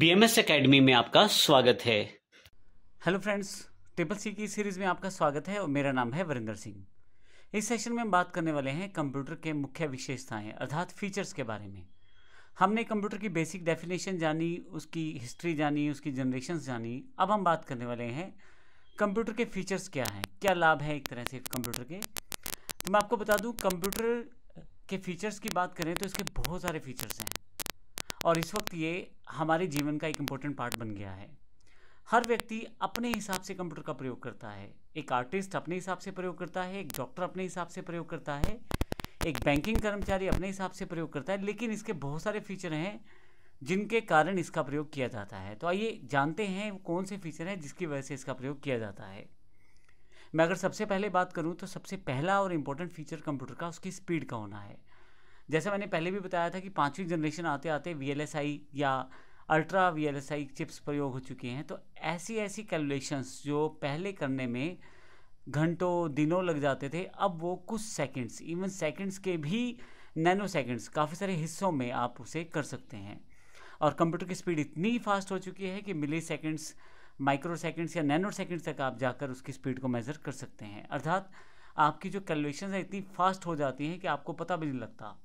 B M S में आपका स्वागत है हेलो फ्रेंड्स ट्रिपल सी की सीरीज में आपका स्वागत है और मेरा नाम है वरिंदर सिंह इस सेशन में हम बात करने वाले हैं कंप्यूटर के मुख्य विशेषताएं अर्थात फीचर्स के बारे में हमने कंप्यूटर की बेसिक डेफिनेशन जानी उसकी हिस्ट्री जानी उसकी जनरेशन जानी अब हम बात करने वाले हैं कंप्यूटर के फीचर्स क्या हैं क्या लाभ है एक तरह से कंप्यूटर के तो मैं आपको बता दूं कंप्यूटर के फीचर्स की बात करें तो इसके बहुत सारे फीचर्स हैं और इस वक्त ये हमारे जीवन का एक इम्पोर्टेंट पार्ट बन गया है हर व्यक्ति अपने हिसाब से कंप्यूटर का प्रयोग करता है एक आर्टिस्ट अपने हिसाब से प्रयोग करता है एक डॉक्टर अपने हिसाब से प्रयोग करता है एक बैंकिंग कर्मचारी अपने हिसाब से प्रयोग करता है लेकिन इसके बहुत सारे फीचर हैं जिनके कारण इसका प्रयोग किया जाता है तो आइए जानते हैं कौन से फीचर हैं जिसकी वजह से इसका प्रयोग किया जाता है मैं अगर सबसे पहले बात करूं तो सबसे पहला और इम्पोर्टेंट फीचर कंप्यूटर का उसकी स्पीड का होना है जैसे मैंने पहले भी बताया था कि पाँचवीं जनरेशन आते आते वी या अल्ट्रा वी चिप्स प्रयोग हो चुके हैं तो ऐसी ऐसी कैलकुलेशंस जो पहले करने में घंटों दिनों लग जाते थे अब वो कुछ सेकंड्स इवन सेकंड्स के भी नैनो सेकंड्स काफ़ी सारे हिस्सों में आप उसे कर सकते हैं और कंप्यूटर की स्पीड इतनी फास्ट हो चुकी है कि मिली सेकेंड्स माइक्रो सेकेंड्स या नैनो सेकेंड्स तक आप जाकर उसकी स्पीड को मेज़र कर सकते हैं अर्थात आपकी जो कैलकुलेशन है इतनी फास्ट हो जाती हैं कि आपको पता भी नहीं लगता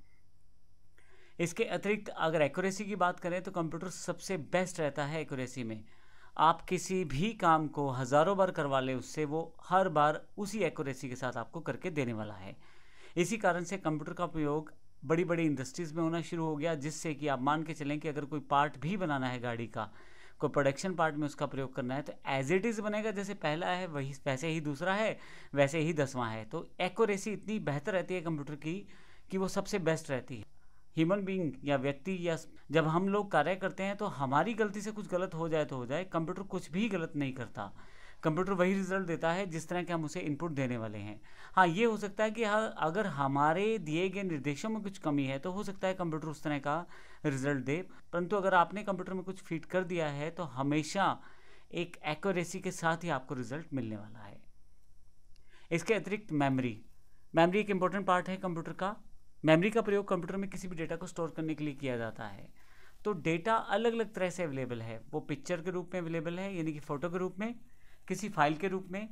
इसके अतिरिक्त अगर एक्यूरेसी की बात करें तो कंप्यूटर सबसे बेस्ट रहता है एक्यूरेसी में आप किसी भी काम को हज़ारों बार करवा लें उससे वो हर बार उसी एक्यूरेसी के साथ आपको करके देने वाला है इसी कारण से कंप्यूटर का प्रयोग बड़ी बड़ी इंडस्ट्रीज़ में होना शुरू हो गया जिससे कि आप मान के चलें कि अगर कोई पार्ट भी बनाना है गाड़ी का कोई प्रोडक्शन पार्ट में उसका प्रयोग करना है तो एज इट इज़ बनेगा जैसे पहला है वही वैसे ही दूसरा है वैसे ही दसवां है तो एक्यूरेसी इतनी बेहतर रहती है कंप्यूटर की कि वो सबसे बेस्ट रहती है ह्यूमन बींग या व्यक्ति या जब हम लोग कार्य करते हैं तो हमारी गलती से कुछ गलत हो जाए तो हो जाए कंप्यूटर कुछ भी गलत नहीं करता कंप्यूटर वही रिजल्ट देता है जिस तरह के हम उसे इनपुट देने वाले हैं हाँ ये हो सकता है कि हाँ अगर हमारे दिए गए निर्देशों में कुछ कमी है तो हो सकता है कंप्यूटर उस तरह का रिजल्ट दे परंतु अगर आपने कंप्यूटर में कुछ फिट कर दिया है तो हमेशा एक एक्यूरेसी के साथ ही आपको रिजल्ट मिलने वाला है इसके अतिरिक्त मेमोरी मेमोरी एक इम्पोर्टेंट पार्ट है कंप्यूटर का मेमोरी का प्रयोग कंप्यूटर में किसी भी डेटा को स्टोर करने के लिए किया जाता है तो डेटा अलग अलग तरह से अवेलेबल है वो पिक्चर के रूप में अवेलेबल है यानी कि फ़ोटो के रूप में किसी फाइल के रूप में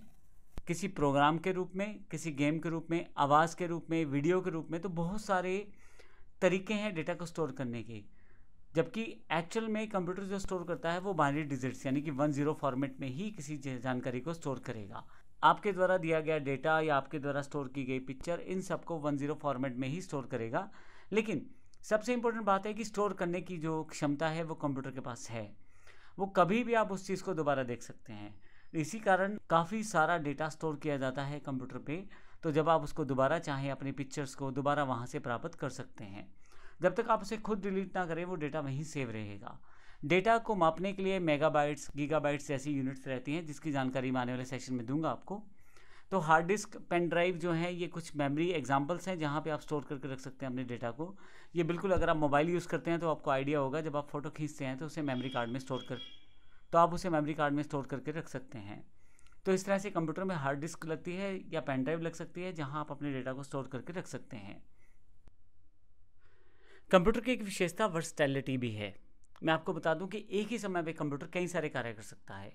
किसी प्रोग्राम के रूप में किसी गेम के रूप में आवाज़ के रूप में वीडियो के रूप में तो बहुत सारे तरीके हैं डेटा को स्टोर करने के जबकि एक्चुअल में कंप्यूटर जो स्टोर करता है वो बाइनरी डिजिट्स यानी कि वन ज़ीरो फॉर्मेट में ही किसी जानकारी को स्टोर करेगा आपके द्वारा दिया गया डेटा या आपके द्वारा स्टोर की गई पिक्चर इन सबको वन जीरो फॉर्मेट में ही स्टोर करेगा लेकिन सबसे इम्पोर्टेंट बात है कि स्टोर करने की जो क्षमता है वो कंप्यूटर के पास है वो कभी भी आप उस चीज़ को दोबारा देख सकते हैं इसी कारण काफ़ी सारा डेटा स्टोर किया जाता है कंप्यूटर पे तो जब आप उसको दोबारा चाहें अपनी पिक्चर्स को दोबारा वहाँ से प्राप्त कर सकते हैं जब तक आप उसे खुद डिलीट ना करें वो डेटा वहीं सेव रहेगा डेटा को मापने के लिए मेगाबाइट्स गीगाबाइट्स जैसी यूनिट्स रहती हैं जिसकी जानकारी मैं आने वाले सेशन में दूंगा आपको तो हार्ड डिस्क पेन ड्राइव जो है ये कुछ मेमोरी एग्जांपल्स हैं जहाँ पे आप स्टोर करके रख सकते हैं अपने डेटा को ये बिल्कुल अगर आप मोबाइल यूज़ करते हैं तो आपको आइडिया होगा जब आप फ़ोटो खींचते हैं तो उसे मेमोरी कार्ड में स्टोर कर तो आप उसे मेमोरी कार्ड में स्टोर करके रख सकते हैं तो इस तरह से कंप्यूटर में हार्ड डिस्क लगती है या पेन ड्राइव लग सकती है जहाँ आप अपने डेटा को स्टोर करके रख सकते हैं कंप्यूटर की एक विशेषता वर्सटैलिटी भी है मैं आपको बता दूं कि एक ही समय में कंप्यूटर कई सारे कार्य कर सकता है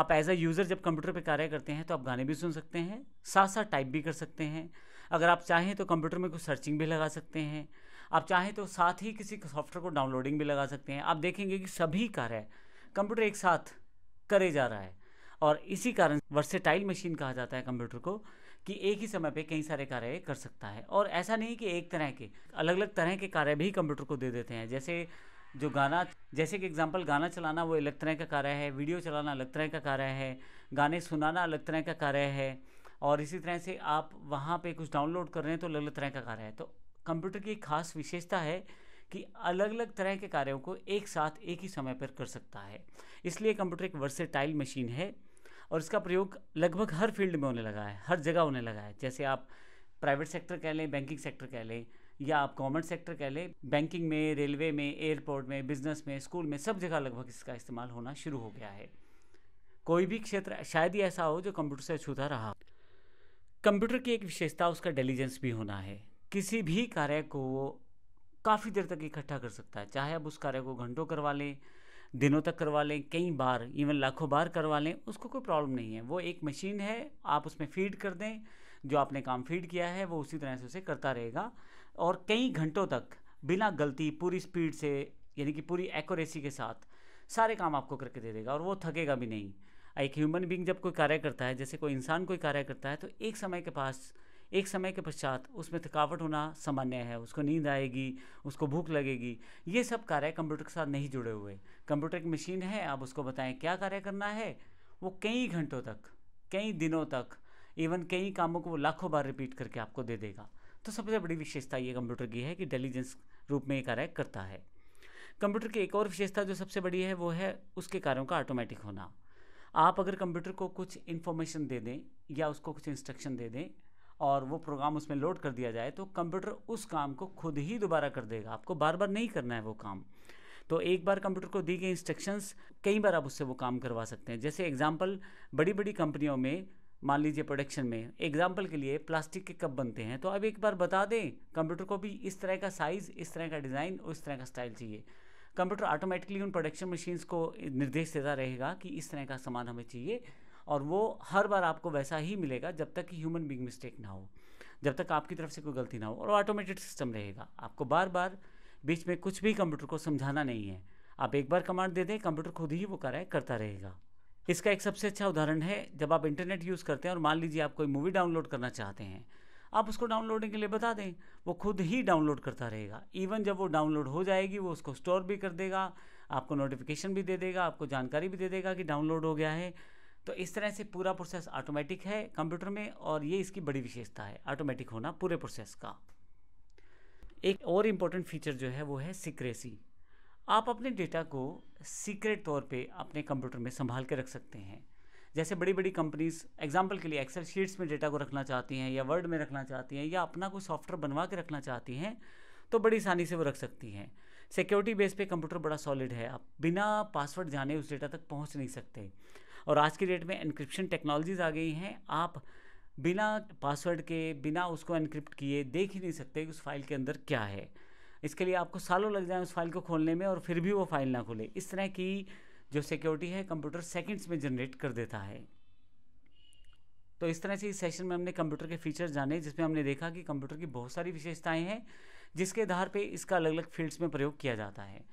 आप एज अ यूज़र जब कंप्यूटर पर कार्य करते हैं तो आप गाने भी सुन सकते हैं साथ साथ टाइप भी कर सकते हैं अगर आप चाहें तो कंप्यूटर में कुछ सर्चिंग भी लगा सकते हैं आप चाहें तो साथ ही किसी सॉफ्टवेयर को डाउनलोडिंग भी लगा सकते हैं आप देखेंगे कि सभी कार्य कंप्यूटर एक साथ करे जा रहा है और इसी कारण वर्सेटाइल मशीन कहा जाता है कंप्यूटर को कि एक ही समय पे कई सारे कार्य कर सकता है और ऐसा नहीं कि एक तरह के अलग अलग तरह के कार्य भी कंप्यूटर को दे देते हैं जैसे जो गाना जैसे कि एग्जांपल गाना चलाना वो अलग तरह का कार्य है वीडियो चलाना अलग तरह का कार्य है गाने सुनाना अलग तरह का कार्य है और इसी तरह से आप वहाँ पे कुछ डाउनलोड कर रहे हैं तो अलग अलग तरह का कार्य है तो कंप्यूटर की खास विशेषता है कि अलग अलग तरह के कार्यों को एक साथ एक ही समय पर कर सकता है इसलिए कंप्यूटर एक वर्सेटाइल मशीन है और इसका प्रयोग लगभग हर फील्ड में होने लगा है हर जगह होने लगा है जैसे आप प्राइवेट सेक्टर कह लें बैंकिंग सेक्टर कह लें या आप गवर्नमेंट सेक्टर कह लें बैंकिंग में रेलवे में एयरपोर्ट में बिजनेस में स्कूल में सब जगह लगभग इसका इस्तेमाल होना शुरू हो गया है कोई भी क्षेत्र शायद ही ऐसा हो जो कंप्यूटर से अछूता रहा कंप्यूटर की एक विशेषता उसका इंटेलिजेंस भी होना है किसी भी कार्य को वो काफ़ी देर तक इकट्ठा कर सकता है चाहे आप उस कार्य को घंटों करवा लें दिनों तक करवा लें कई बार इवन लाखों बार करवा लें उसको कोई प्रॉब्लम नहीं है वो एक मशीन है आप उसमें फीड कर दें जो आपने काम फीड किया है वो उसी तरह से उसे करता रहेगा और कई घंटों तक बिना गलती पूरी स्पीड से यानी कि पूरी एक्यूरेसी के साथ सारे काम आपको करके दे देगा और वो थकेगा भी नहीं एक ह्यूमन बींग जब कोई कार्य करता है जैसे कोई इंसान कोई कार्य करता है तो एक समय के पास एक समय के पश्चात उसमें थकावट होना सामान्य है उसको नींद आएगी उसको भूख लगेगी ये सब कार्य कंप्यूटर के साथ नहीं जुड़े हुए कंप्यूटर एक मशीन है आप उसको बताएं क्या कार्य करना है वो कई घंटों तक कई दिनों तक इवन कई कामों को वो लाखों बार रिपीट करके आपको दे देगा तो सबसे बड़ी विशेषता ये कंप्यूटर की है कि इंटेलिजेंस रूप में ये कार्य करता है कंप्यूटर की एक और विशेषता जो सबसे बड़ी है वो है उसके कार्यों का ऑटोमेटिक होना आप अगर कंप्यूटर को कुछ इन्फॉर्मेशन दे दें या उसको कुछ इंस्ट्रक्शन दे दें और वो प्रोग्राम उसमें लोड कर दिया जाए तो कंप्यूटर उस काम को खुद ही दोबारा कर देगा आपको बार बार नहीं करना है वो काम तो एक बार कंप्यूटर को दी गई इंस्ट्रक्शंस कई बार आप उससे वो काम करवा सकते हैं जैसे एग्जाम्पल बड़ी बड़ी कंपनियों में मान लीजिए प्रोडक्शन में एग्जाम्पल के लिए प्लास्टिक के कप बनते हैं तो अब एक बार बता दें कंप्यूटर को भी इस तरह का साइज़ इस तरह का डिज़ाइन और इस तरह का स्टाइल चाहिए कंप्यूटर ऑटोमेटिकली उन प्रोडक्शन मशीन्स को निर्देश देता रहेगा कि इस तरह का सामान हमें चाहिए और वो हर बार आपको वैसा ही मिलेगा जब तक कि ह्यूमन बींग मिस्टेक ना हो जब तक आपकी तरफ से कोई गलती ना हो और ऑटोमेटेड सिस्टम रहेगा आपको बार बार बीच में कुछ भी कंप्यूटर को समझाना नहीं है आप एक बार कमांड दे दें कंप्यूटर खुद ही वो कराए करता रहेगा इसका एक सबसे अच्छा उदाहरण है जब आप इंटरनेट यूज़ करते हैं और मान लीजिए आप कोई मूवी डाउनलोड करना चाहते हैं आप उसको डाउनलोडिंग के लिए बता दें वो खुद ही डाउनलोड करता रहेगा इवन जब वो डाउनलोड हो जाएगी वो उसको स्टोर भी कर देगा आपको नोटिफिकेशन भी दे देगा आपको जानकारी भी दे देगा कि डाउनलोड हो गया है तो इस तरह से पूरा प्रोसेस ऑटोमेटिक है कंप्यूटर में और ये इसकी बड़ी विशेषता है ऑटोमेटिक होना पूरे प्रोसेस का एक और इम्पोर्टेंट फीचर जो है वो है सिक्रेसी आप अपने डेटा को सीक्रेट तौर पे अपने कंप्यूटर में संभाल के रख सकते हैं जैसे बड़ी बड़ी कंपनीज एग्जाम्पल के लिए एक्सेल शीट्स में डेटा को रखना चाहती हैं या वर्ड में रखना चाहती हैं या अपना कोई सॉफ्टवेयर बनवा के रखना चाहती हैं तो बड़ी आसानी से वो रख सकती हैं सिक्योरिटी बेस पे कंप्यूटर बड़ा सॉलिड है आप बिना पासवर्ड जाने उस डेटा तक पहुंच नहीं सकते और आज की डेट में इनक्रिप्शन टेक्नोलॉजीज आ गई हैं आप बिना पासवर्ड के बिना उसको इनक्रिप्ट किए देख ही नहीं सकते कि उस फाइल के अंदर क्या है इसके लिए आपको सालों लग जाए उस फाइल को खोलने में और फिर भी वो फाइल ना खुले इस तरह की जो सिक्योरिटी है कंप्यूटर सेकंड्स में जनरेट कर देता है तो इस तरह से इस सेशन में हमने कंप्यूटर के फीचर्स जाने जिसमें हमने देखा कि कंप्यूटर की बहुत सारी विशेषताएं हैं जिसके आधार पर इसका अलग अलग फील्ड्स में प्रयोग किया जाता है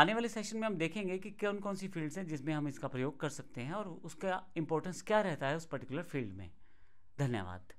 आने वाले सेशन में हम देखेंगे कि कौन कौन सी फील्ड्स हैं जिसमें हम इसका प्रयोग कर सकते हैं और उसका इम्पोर्टेंस क्या रहता है उस पर्टिकुलर फील्ड में धन्यवाद